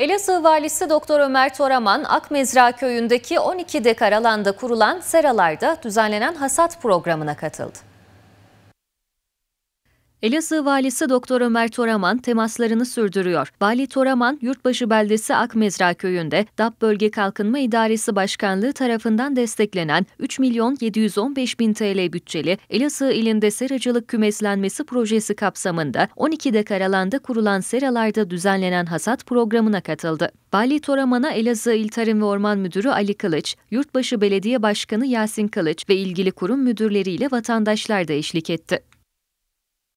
Elazığ valisi Doktor Ömer Toraman, Akmezra köyündeki 12 dekar alanda kurulan seralarda düzenlenen hasat programına katıldı. Elazığ valisi Doktor Ömer Toraman temaslarını sürdürüyor. Vali Toraman, Yurtbaşı Beldesi Akmezra köyünde DAP Bölge Kalkınma İdaresi Başkanlığı tarafından desteklenen 3 milyon 715 bin TL bütçeli Elazığ ilinde seracılık kümeslenmesi projesi kapsamında 12 dekar alanda kurulan seralarda düzenlenen hasat programına katıldı. Vali Toraman'a Elazığ İl Tarım ve Orman Müdürü Ali Kılıç, Yurtbaşı Belediye Başkanı Yasin Kılıç ve ilgili kurum müdürleriyle vatandaşlar da eşlik etti.